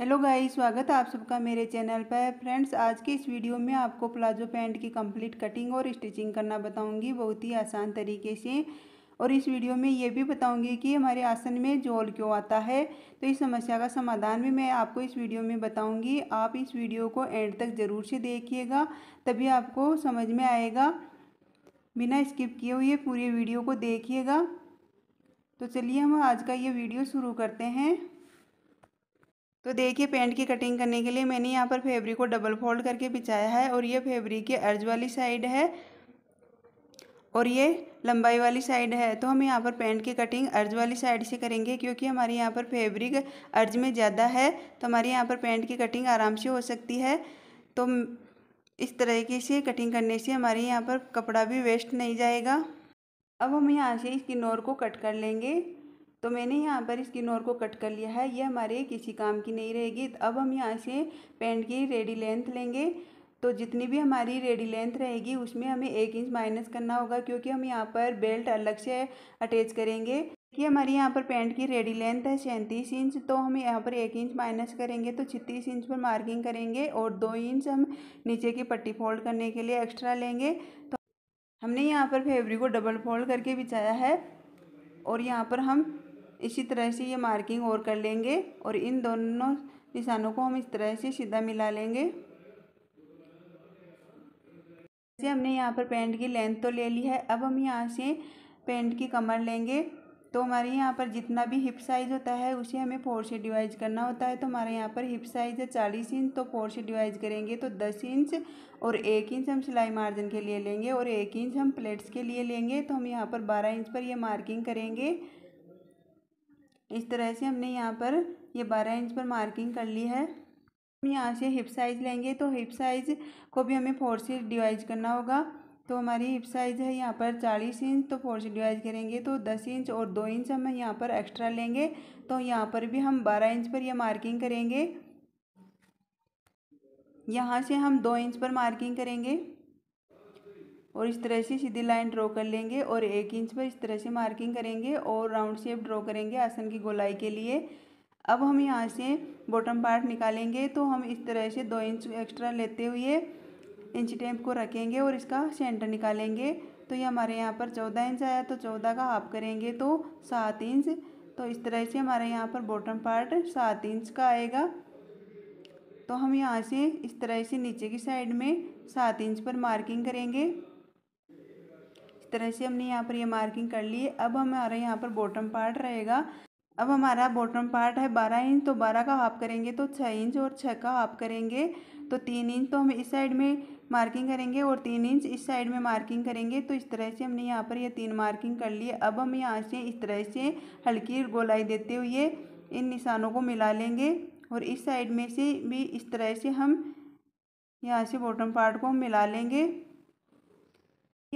hello guys स्वागत है आप सबका मेरे चैनल पर फ्रेंड्स आज के इस वीडियो में आपको प्लाजो पैंट की कंप्लीट कटिंग और स्टिचिंग करना बताऊंगी बहुत ही आसान तरीके से और इस वीडियो में ये भी बताऊंगी कि हमारे आसन में जोल क्यों आता है तो इस समस्या का समाधान भी मैं आपको इस वीडियो में बताऊँगी आप इस वीडियो को एंड तक ज़रूर से देखिएगा तभी आपको समझ में आएगा बिना स्किप किए हुए पूरी वीडियो को देखिएगा तो चलिए हम आज का ये वीडियो शुरू करते हैं तो देखिए पेंट की कटिंग करने के लिए मैंने यहाँ पर फेब्रिक को डबल फोल्ड करके बिछाया है और ये फेबरिक की अर्ज वाली साइड है और ये लंबाई वाली साइड है तो हम यहाँ पर पैंट की कटिंग अर्ज वाली साइड से करेंगे क्योंकि हमारे यहाँ पर फेब्रिक अर्ज में ज़्यादा है तो हमारे यहाँ पर पैंट की कटिंग आराम से हो सकती है तो इस तरीके से कटिंग करने से हमारे यहाँ पर कपड़ा भी वेस्ट नहीं जाएगा अब हम यहाँ से इस किन्नौर को कट कर लेंगे तो मैंने यहाँ पर इसकी नोर को कट कर लिया है ये हमारे किसी काम की नहीं रहेगी तो अब हम यहाँ से पेंट की रेडी लेंथ लेंगे तो जितनी भी हमारी रेडी लेंथ रहेगी उसमें हमें एक इंच माइनस करना होगा क्योंकि हम यहाँ पर बेल्ट अलग से अटैच करेंगे कि हमारी यहाँ पर पेंट की रेडी लेंथ है सैंतीस इंच तो हम यहाँ पर एक इंच माइनस करेंगे तो छत्तीस इंच पर मार्किंग करेंगे और दो इंच हम नीचे की पट्टी फोल्ड करने के लिए एक्स्ट्रा लेंगे तो हमने यहाँ पर फेब्रिक को डबल फोल्ड करके बिछाया है और यहाँ पर हम इसी तरह से ये मार्किंग और कर लेंगे और इन दोनों निशानों को हम इस तरह से सीधा मिला लेंगे जैसे हमने यहाँ पर पेंट की लेंथ तो ले ली है अब हम यहाँ से पेंट की कमर लेंगे तो हमारे यहाँ पर जितना भी हिप साइज़ होता है उसे हमें फोर से डिवाइज करना होता है तो हमारे यहाँ पर हिप साइज़ है चालीस इंच तो फोर से डिवाइज करेंगे तो दस इंच और एक इंच हम सिलाई मार्जिन के लिए लेंगे और एक इंच हम प्लेट्स के लिए लेंगे तो हम यहाँ पर बारह इंच पर ये मार्किंग करेंगे इस तरह से हमने यहाँ पर ये बारह इंच पर मार्किंग कर ली है हम यहाँ से हिप साइज़ लेंगे तो हिप साइज़ को भी हमें फोर से डिवाइड करना होगा तो हमारी हिप साइज़ है यहाँ पर चालीस इंच तो फोर से डिवाइड करेंगे तो दस इंच और दो इंच हम यहाँ पर एक्स्ट्रा लेंगे तो यहाँ पर भी हम बारह इंच पर यह मार्किंग करेंगे यहाँ से हम दो इंच पर मार्किंग करेंगे और इस तरह से सीधी लाइन ड्रॉ कर लेंगे और एक इंच पर इस तरह से मार्किंग करेंगे और राउंड शेप ड्रॉ करेंगे आसन की गोलाई के लिए अब हम यहाँ से बॉटम पार्ट निकालेंगे तो हम इस तरह से दो इंच एक्स्ट्रा लेते हुए इंच टेप को रखेंगे और इसका सेंटर निकालेंगे तो ये हमारे यहाँ पर चौदह इंच आया तो चौदह का हाफ करेंगे तो सात इंच तो इस तरह से हमारे यहाँ पर बॉटम पार्ट सात इंच का आएगा तो हम यहाँ से इस तरह से नीचे की साइड में सात इंच पर मार्किंग करेंगे तरह से हमने यहाँ पर ये यह मार्किंग कर ली है अब हमारा यहाँ पर बॉटम पार्ट रहेगा अब हमारा बॉटम पार्ट है बारह इंच तो बारह का हाफ करेंगे तो छः इंच और छः का हाफ करेंगे तो तीन इंच तो हम इस साइड में मार्किंग करेंगे और तीन इंच इस साइड में मार्किंग करेंगे तो इस तरह से हमने यहाँ पर ये यह तीन मार्किंग कर ली अब हम यहाँ से इस तरह से हल्की गोलाई देते हुए इन निशानों को मिला लेंगे और इस साइड में से भी इस तरह से हम यहाँ से बॉटम पार्ट को हम मिला लेंगे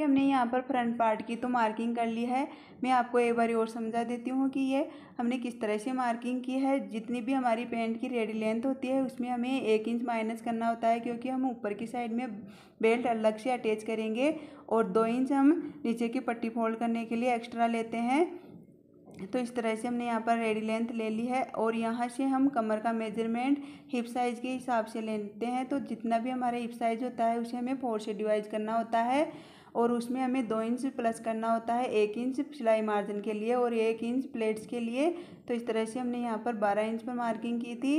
हमने यहाँ पर फ्रंट पार्ट की तो मार्किंग कर ली है मैं आपको एक बार और समझा देती हूँ कि ये हमने किस तरह से मार्किंग की है जितनी भी हमारी पेंट की रेडी लेंथ होती है उसमें हमें एक इंच माइनस करना होता है क्योंकि हम ऊपर की साइड में बेल्ट अलग से अटैच करेंगे और दो इंच हम नीचे की पट्टी फोल्ड करने के लिए एक्स्ट्रा लेते हैं तो इस तरह से हमने यहाँ पर रेडी लेंथ ले ली है और यहाँ से हम कमर का मेजरमेंट हिप साइज़ के हिसाब से लेते हैं तो जितना भी हमारा हिप साइज़ होता है उसे हमें फोर से डिवाइड करना होता है और उसमें हमें दो इंच प्लस करना होता है एक इंच सिलाई मार्जिन के लिए और एक इंच प्लेट्स के लिए तो इस तरह से हमने यहाँ पर बारह इंच पर मार्किंग की थी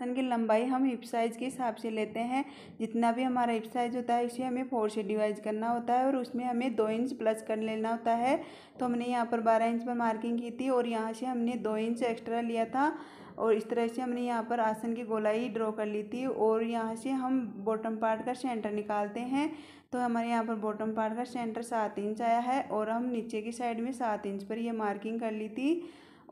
आसन की लंबाई हम हिप साइज़ के हिसाब से लेते हैं जितना भी हमारा हिप साइज़ होता है इसे हमें फोर से डिवाइड करना होता है और उसमें हमें दो इंच प्लस कर लेना होता है तो हमने यहाँ पर बारह इंच पर मार्किंग की थी और यहाँ से हमने दो इंच एक्स्ट्रा लिया था और इस तरह से हमने यहाँ पर आसन की गोलाई ड्रॉ कर ली थी और यहाँ से हम बॉटम पार्ट का सेंटर निकालते हैं तो हमारे यहाँ पर बॉटम पार्ट का सेंटर सात इंच आया है और हम नीचे की साइड में सात इंच पर ये मार्किंग कर ली थी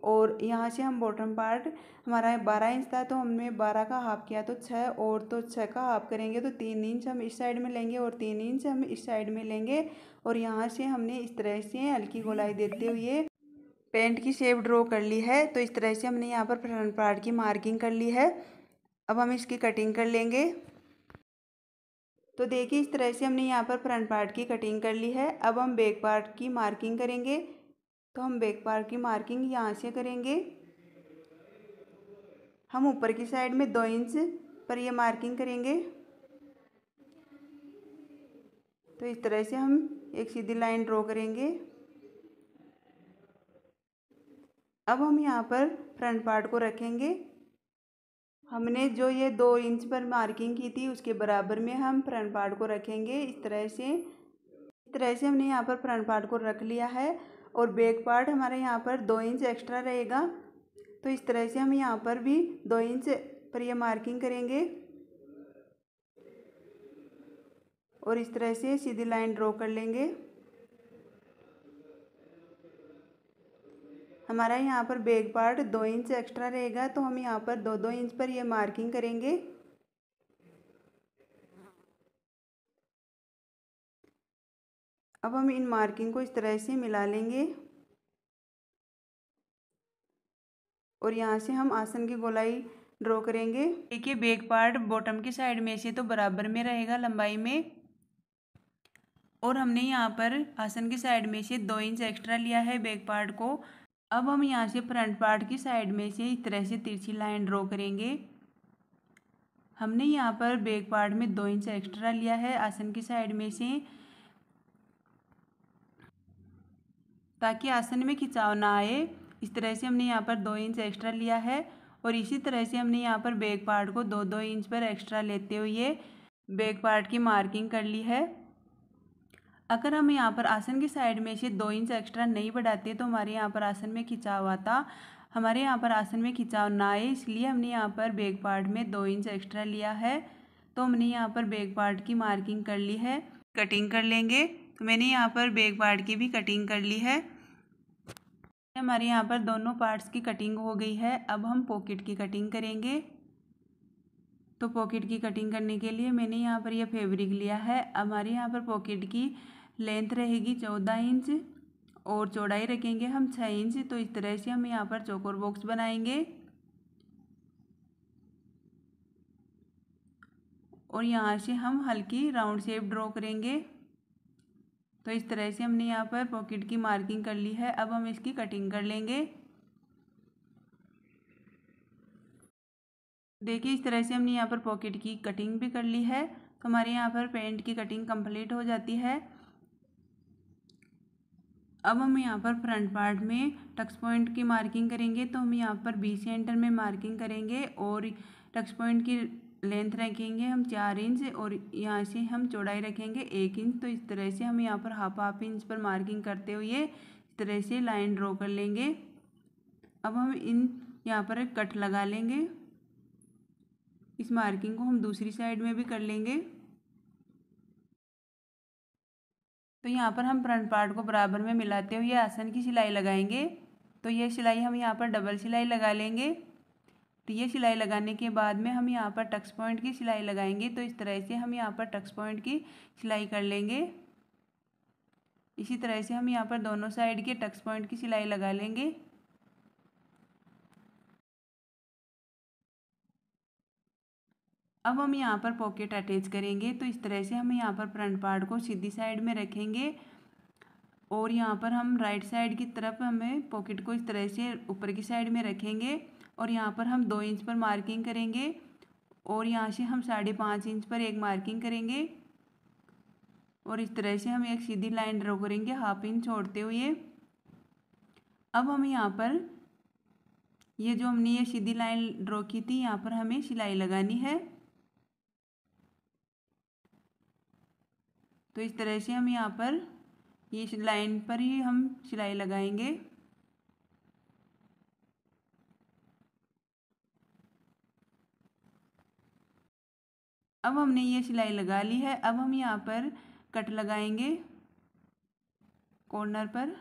और यहाँ से हम बॉटम पार्ट हमारा बारह इंच था तो हमने बारह का हाफ किया तो छः और तो छः का हाफ करेंगे तो तीन इंच हम इस साइड में लेंगे और तीन इंच हम इस साइड में लेंगे और यहाँ से हमने इस तरह से हल्की गोलाई देते हुए पेंट की शेप ड्रॉ कर ली है तो इस तरह से हमने यहाँ पर फ्रंट पार्ट की मार्किंग कर ली है अब हम इसकी कटिंग कर लेंगे तो देखिए इस तरह से हमने यहाँ पर फ्रंट पार्ट की कटिंग कर ली है अब हम बैक पार्ट की मार्किंग करेंगे तो हम बैक पार्ट की मार्किंग यहाँ से करेंगे हम ऊपर की साइड में दो इंच पर ये मार्किंग करेंगे तो इस तरह से हम एक सीधी लाइन ड्रॉ करेंगे अब हम यहाँ पर फ्रंट पार्ट को रखेंगे हमने जो ये दो इंच पर मार्किंग की थी उसके बराबर में हम फ्रंट पार्ट को रखेंगे इस तरह से इस तरह से हमने यहाँ पर फ्रंट पार्ट को रख लिया है और बैक पार्ट हमारे यहाँ पर दो इंच एक्स्ट्रा रहेगा तो इस तरह से हम यहाँ पर भी दो इंच पर यह मार्किंग करेंगे और इस तरह से सीधी लाइन ड्रॉ कर लेंगे हमारा यहाँ पर बैक पार्ट दो इंच एक्स्ट्रा रहेगा तो हम यहाँ पर दो दो इंच पर ये मार्किंग करेंगे अब हम इन मार्किंग को इस तरह से मिला लेंगे और यहाँ से हम आसन की गोलाई ड्रॉ करेंगे देखिए बैक पार्ट बॉटम की साइड में से तो बराबर में रहेगा लंबाई में और हमने यहाँ पर आसन की साइड में से दो इंच एक्स्ट्रा लिया है बैक पार्ट को अब हम यहाँ से फ्रंट पार्ट की साइड में से इस तरह से तिरछी लाइन ड्रॉ करेंगे हमने यहाँ पर बैक पार्ट में दो इंच एक्स्ट्रा लिया है आसन की साइड में से ताकि आसन में खिंचाव ना आए इस तरह से हमने यहाँ पर दो इंच एक्स्ट्रा लिया है और इसी तरह से हमने यहाँ पर बैक पार्ट को दो दो इंच पर एक्स्ट्रा लेते हुए बैक पार्ट की मार्किंग कर ली है अगर हम यहाँ पर आसन की साइड में से दो इंच एक्स्ट्रा नहीं बढ़ाते तो हमारे यहाँ पर आसन में खिंचाव आता हमारे यहाँ पर आसन में खिंचाव ना आए इसलिए हमने यहाँ पर बैक पार्ट में दो इंच एक्स्ट्रा लिया है तो हमने यहाँ पर बैक पार्ट की मार्किंग कर ली है कटिंग कर लेंगे तो मैंने यहाँ पर बैक पार्ट की भी कटिंग कर ली है हमारे यहाँ पर दोनों पार्ट्स की कटिंग हो गई है अब हम पॉकेट की कटिंग करेंगे तो पॉकेट की कटिंग करने के लिए मैंने यहाँ पर यह फैब्रिक लिया है हमारे यहाँ पर पॉकेट की लेंथ रहेगी चौदह इंच और चौड़ाई रखेंगे हम छः इंच तो इस तरह से हम यहाँ पर चौकोर बॉक्स बनाएंगे और यहाँ से हम हल्की राउंड शेप ड्रॉ करेंगे तो इस तरह से हमने यहाँ पर पॉकेट की मार्किंग कर ली है अब हम इसकी कटिंग कर लेंगे देखिए इस तरह से हमने यहाँ पर पॉकेट की कटिंग भी कर ली है तो हमारे यहाँ पर पेंट की कटिंग कंप्लीट हो जाती है अब हम यहाँ पर फ्रंट पार्ट में टक्स पॉइंट की मार्किंग करेंगे तो हम यहाँ पर बी सेंटर में मार्किंग करेंगे और टक्स पॉइंट की लेंथ रखेंगे हम चार इंच और यहाँ से हम चौड़ाई रखेंगे एक इंच तो इस तरह से हम यहाँ पर हाफ हाफ इंच पर मार्किंग करते हुए इस तरह से लाइन ड्रॉ कर लेंगे अब हम इन यहाँ पर कट लगा लेंगे इस मार्किंग को हम दूसरी साइड में भी कर लेंगे तो यहाँ पर हम फ्रंट पार्ट को बराबर में मिलाते हुए आसन की सिलाई लगाएंगे तो ये सिलाई हम यहाँ पर डबल सिलाई लगा लेंगे तो ये सिलाई लगाने के बाद में हम यहाँ पर टक्स पॉइंट की सिलाई लगाएंगे तो इस तरह से हम यहाँ पर टक्स पॉइंट की सिलाई कर लेंगे इसी तरह से हम यहाँ पर दोनों साइड के टक्स पॉइंट की सिलाई लगा लेंगे अब हम यहाँ पर पॉकेट अटैच करेंगे तो इस तरह से हम यहाँ पर फ्रंट पार्ट को सीधी साइड में रखेंगे और यहाँ पर हम राइट साइड की तरफ हमें पॉकेट को इस तरह से ऊपर की साइड में रखेंगे और यहाँ पर हम दो इंच पर मार्किंग करेंगे और यहाँ से हम साढ़े पाँच इंच पर एक मार्किंग करेंगे और इस तरह से हम एक सीधी लाइन ड्रॉ करेंगे हाफ इंच छोड़ते हुए अब हम यहाँ पर ये जो हमने ये सीधी लाइन ड्रॉ की थी यहाँ पर हमें सिलाई लगानी है तो इस तरह से हम यहाँ पर ये लाइन पर ही हम सिलाई लगाएंगे अब हमने ये सिलाई लगा ली है अब हम यहाँ पर कट लगाएंगे कॉर्नर पर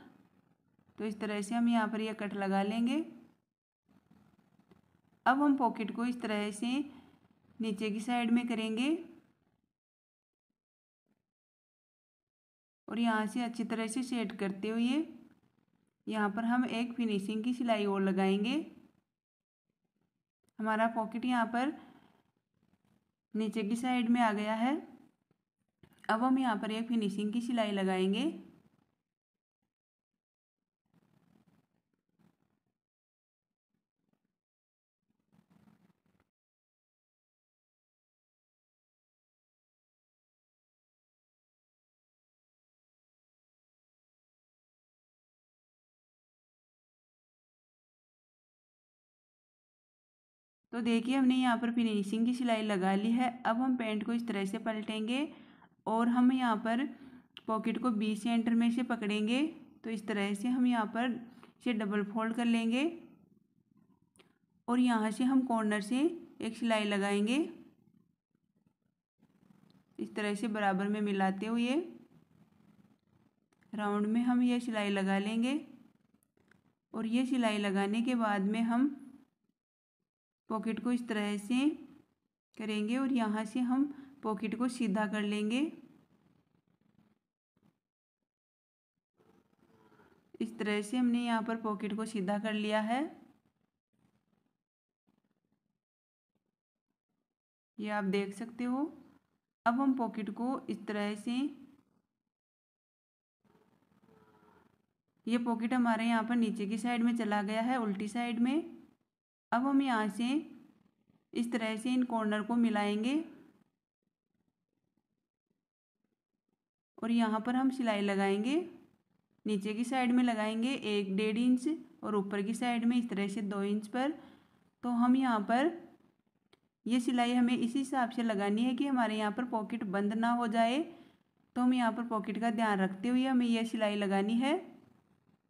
तो इस तरह से हम यहाँ पर ये कट लगा लेंगे अब हम पॉकेट को इस तरह से नीचे की साइड में करेंगे और यहाँ से अच्छी तरह से सेट करते हुए यहाँ पर हम एक फिनिशिंग की सिलाई और लगाएंगे हमारा पॉकेट यहाँ पर नीचे की साइड में आ गया है अब हम यहाँ पर एक फिनिशिंग की सिलाई लगाएंगे तो देखिए हमने यहाँ पर फिनिशिंग की सिलाई लगा ली है अब हम पेंट को इस तरह से पलटेंगे और हम यहाँ पर पॉकेट को बीच सेंटर में से पकड़ेंगे तो इस तरह से हम यहाँ पर इसे डबल फोल्ड कर लेंगे और यहाँ से हम कॉर्नर से एक सिलाई लगाएंगे इस तरह से बराबर में मिलाते हुए राउंड में हम यह सिलाई लगा लेंगे और ये सिलाई लगाने के बाद में हम पॉकेट को इस तरह से करेंगे और यहाँ से हम पॉकेट को सीधा कर लेंगे इस तरह से हमने यहाँ पर पॉकेट को सीधा कर लिया है ये आप देख सकते हो अब हम पॉकेट को इस तरह से ये पॉकेट हमारे यहाँ पर नीचे की साइड में चला गया है उल्टी साइड में अब हम यहाँ से इस तरह से इन कॉर्नर को मिलाएंगे और यहाँ पर हम सिलाई लगाएंगे नीचे की साइड में लगाएंगे एक डेढ़ इंच और ऊपर की साइड में इस तरह से दो इंच पर तो हम यहाँ पर ये सिलाई हमें इसी हिसाब से लगानी है कि हमारे यहाँ पर पॉकेट बंद ना हो जाए तो हम यहाँ पर पॉकेट का ध्यान रखते हुए हमें यह सिलाई लगानी है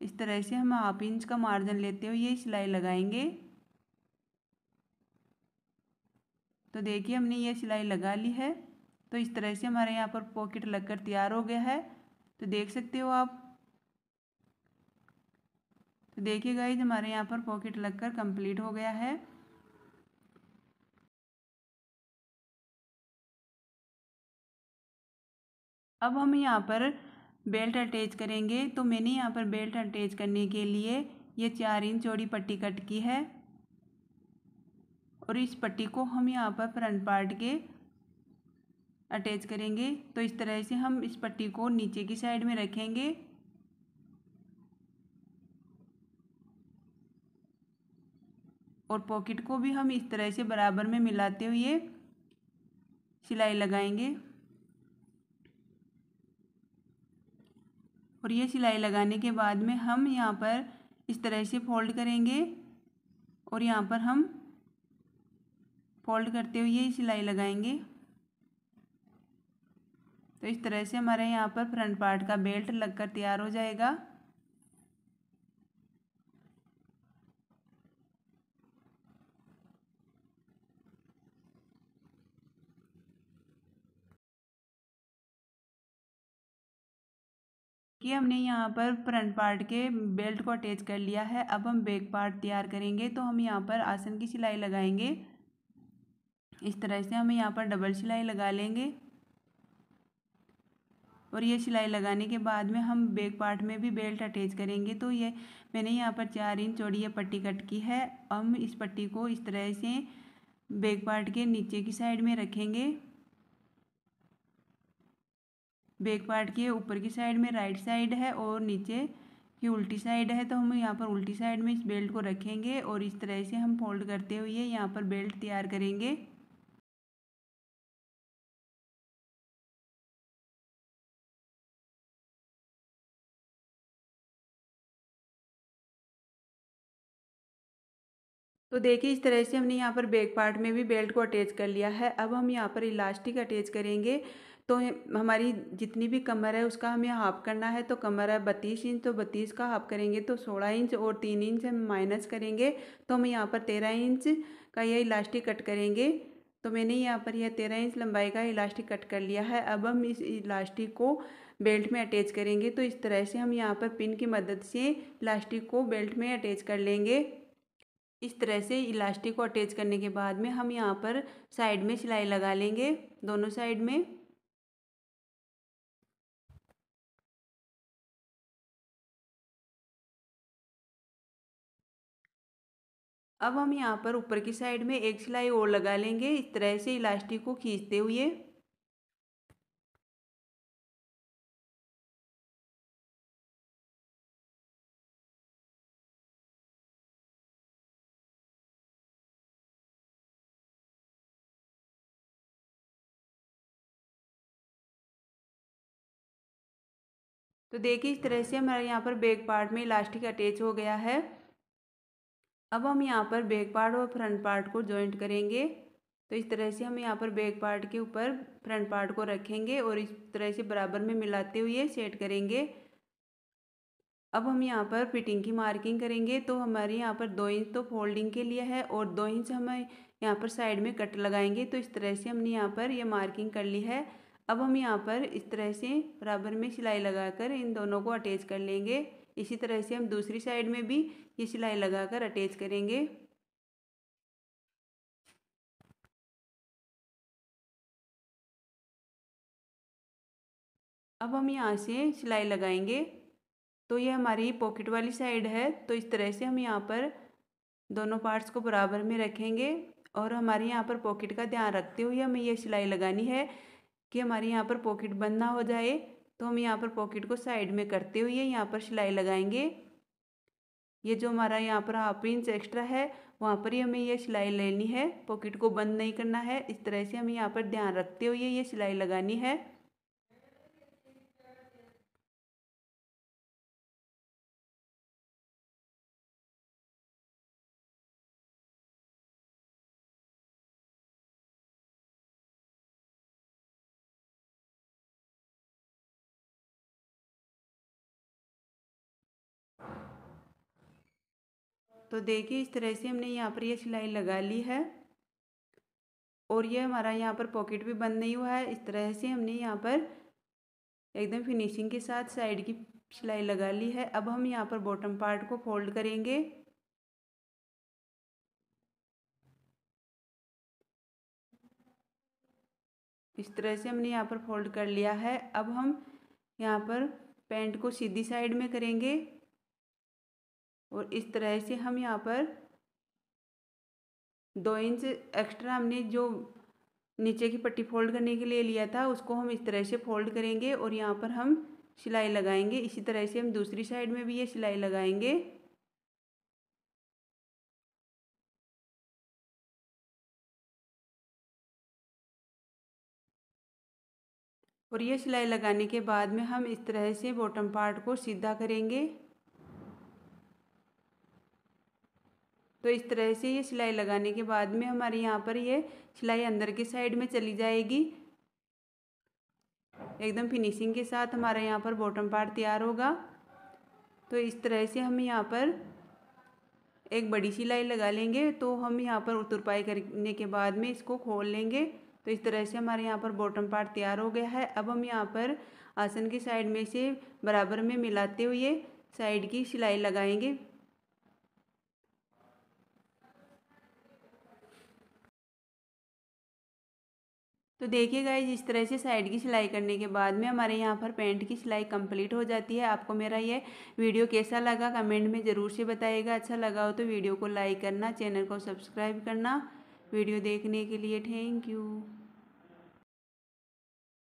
इस तरह से हम हाफ इंच का मार्जिन लेते हुए ये सिलाई लगाएंगे तो देखिए हमने ये सिलाई लगा ली है तो इस तरह से हमारे यहाँ पर पॉकेट लगकर तैयार हो गया है तो देख सकते हो आप तो देखिए गाइज हमारे यहाँ पर पॉकेट लगकर कंप्लीट हो गया है अब हम यहाँ पर बेल्ट अटैच करेंगे तो मैंने यहाँ पर बेल्ट अटैच करने के लिए ये चार इंच चौड़ी पट्टी कट की है और इस पट्टी को हम यहाँ पर फ्रंट पार्ट के अटैच करेंगे तो इस तरह से हम इस पट्टी को नीचे की साइड में रखेंगे और पॉकेट को भी हम इस तरह से बराबर में मिलाते हुए सिलाई लगाएंगे और ये सिलाई लगाने के बाद में हम यहाँ पर इस तरह से फोल्ड करेंगे और यहाँ पर हम फोल्ड करते हुए यही सिलाई लगाएंगे तो इस तरह से हमारे यहाँ पर फ्रंट पार्ट का बेल्ट लगकर तैयार हो जाएगा कि हमने यहाँ पर फ्रंट पार्ट के बेल्ट को अटैच कर लिया है अब हम बैक पार्ट तैयार करेंगे तो हम यहाँ पर आसन की सिलाई लगाएंगे इस तरह से हम यहाँ पर डबल सिलाई लगा लेंगे और ये सिलाई लगाने के बाद में हम बैक पार्ट में भी बेल्ट अटैच करेंगे तो ये मैंने यहाँ पर चार इंच चौड़ी ये पट्टी कट की है हम इस पट्टी को इस तरह से बैक पार्ट के नीचे की साइड में रखेंगे बैक पार्ट के ऊपर की साइड में राइट साइड है और नीचे की उल्टी साइड है तो हम यहाँ पर उल्टी साइड में इस बेल्ट को रखेंगे और इस तरह से हम फोल्ड करते हुए यहाँ पर बेल्ट तैयार करेंगे तो देखिए इस तरह से हमने यहाँ पर बैक पार्ट में भी बेल्ट को अटैच कर लिया है अब हम यहाँ पर इलास्टिक अटैच करेंगे तो हमारी जितनी भी कमर है उसका हमें हाफ करना है तो कमर है बत्तीस इंच तो बत्तीस का हाफ करेंगे तो सोलह इंच और तीन इंच हम माइनस करेंगे तो हम यहाँ पर तेरह इंच का यह इलास्टिक कट करेंगे तो मैंने यहाँ पर यह तेरह इंच लंबाई का इलास्टिक कट कर लिया है अब हम इस इलास्टिक को बेल्ट में अटैच करेंगे तो इस तरह से हम यहाँ पर पिन की मदद से इलास्टिक को बेल्ट में अटैच कर लेंगे इस तरह से इलास्टिक को अटैच करने के बाद में हम यहाँ पर साइड में सिलाई लगा लेंगे दोनों साइड में अब हम यहाँ पर ऊपर की साइड में एक सिलाई और लगा लेंगे इस तरह से इलास्टिक को खींचते हुए तो देखिए इस तरह से हमारे यहाँ पर बैक पार्ट में इलास्टिक अटैच हो गया है अब हम यहाँ पर बैक पार्ट और फ्रंट पार्ट को जॉइंट करेंगे तो इस तरह से हम यहाँ पर बैक पार्ट के ऊपर फ्रंट पार्ट को रखेंगे और इस तरह से बराबर में मिलाते हुए सेट करेंगे अब हम यहाँ पर फिटिंग की मार्किंग करेंगे तो हमारे यहाँ पर दो इंच तो फोल्डिंग के लिए है और दो इंच हम यहाँ पर साइड में कट लगाएंगे तो इस तरह से हमने यहाँ पर ये यह मार्किंग कर ली है अब हम यहाँ पर इस तरह से बराबर में सिलाई लगाकर इन दोनों को अटैच कर लेंगे इसी तरह से हम दूसरी साइड में भी ये सिलाई लगाकर अटैच करेंगे अब हम यहाँ से सिलाई लगाएंगे तो ये हमारी पॉकेट वाली साइड है तो इस तरह से हम यहाँ पर दोनों पार्ट्स को बराबर में रखेंगे और हमारे यहाँ पर पॉकेट का ध्यान रखते हुए हमें यह सिलाई लगानी है कि हमारे यहाँ पर पॉकेट बंद ना हो जाए तो हम यहाँ पर पॉकेट को साइड में करते हुए यहाँ पर सिलाई लगाएंगे ये जो हमारा यहाँ पर हाफ इंच एक्स्ट्रा है वहाँ पर ही हमें ये सिलाई लेनी है पॉकेट को बंद नहीं करना है इस तरह से हमें यहाँ पर ध्यान रखते हुए ये सिलाई लगानी है तो देखिए इस तरह से हमने यहाँ पर यह सिलाई लगा ली है और ये हमारा यहाँ पर पॉकेट भी बंद नहीं हुआ है इस तरह से हमने यहाँ पर एकदम फिनिशिंग के साथ साइड की सिलाई लगा ली है अब हम यहाँ पर बॉटम पार्ट को फोल्ड करेंगे इस तरह से हमने यहाँ पर फोल्ड कर लिया है अब हम यहाँ पर पैंट को सीधी साइड में करेंगे और इस तरह से हम यहाँ पर दो इंच एक्स्ट्रा हमने जो नीचे की पट्टी फोल्ड करने के लिए लिया था उसको हम इस तरह से फोल्ड करेंगे और यहाँ पर हम सिलाई लगाएंगे इसी तरह से हम दूसरी साइड में भी ये सिलाई लगाएंगे और ये सिलाई लगाने के बाद में हम इस तरह से बॉटम पार्ट को सीधा करेंगे तो इस तरह से ये सिलाई लगाने के बाद में हमारे यहाँ पर ये सिलाई अंदर की साइड में चली जाएगी एकदम फिनिशिंग के साथ हमारे यहाँ पर बॉटम पार्ट तैयार होगा तो इस तरह से हम यहाँ पर एक बड़ी सिलाई लगा लेंगे तो हम यहाँ पर पाई करने के बाद में इसको खोल लेंगे तो इस तरह से हमारे यहाँ पर बॉटम पार्ट तैयार हो गया है अब हम यहाँ पर आसन की साइड में से बराबर में मिलाते हुए साइड की सिलाई लगाएंगे तो देखिए गाइज इस तरह से साइड की सिलाई करने के बाद में हमारे यहाँ पर पैंट की सिलाई कंप्लीट हो जाती है आपको मेरा ये वीडियो कैसा लगा कमेंट में ज़रूर से बताइएगा अच्छा लगा हो तो वीडियो को लाइक करना चैनल को सब्सक्राइब करना वीडियो देखने के लिए थैंक यू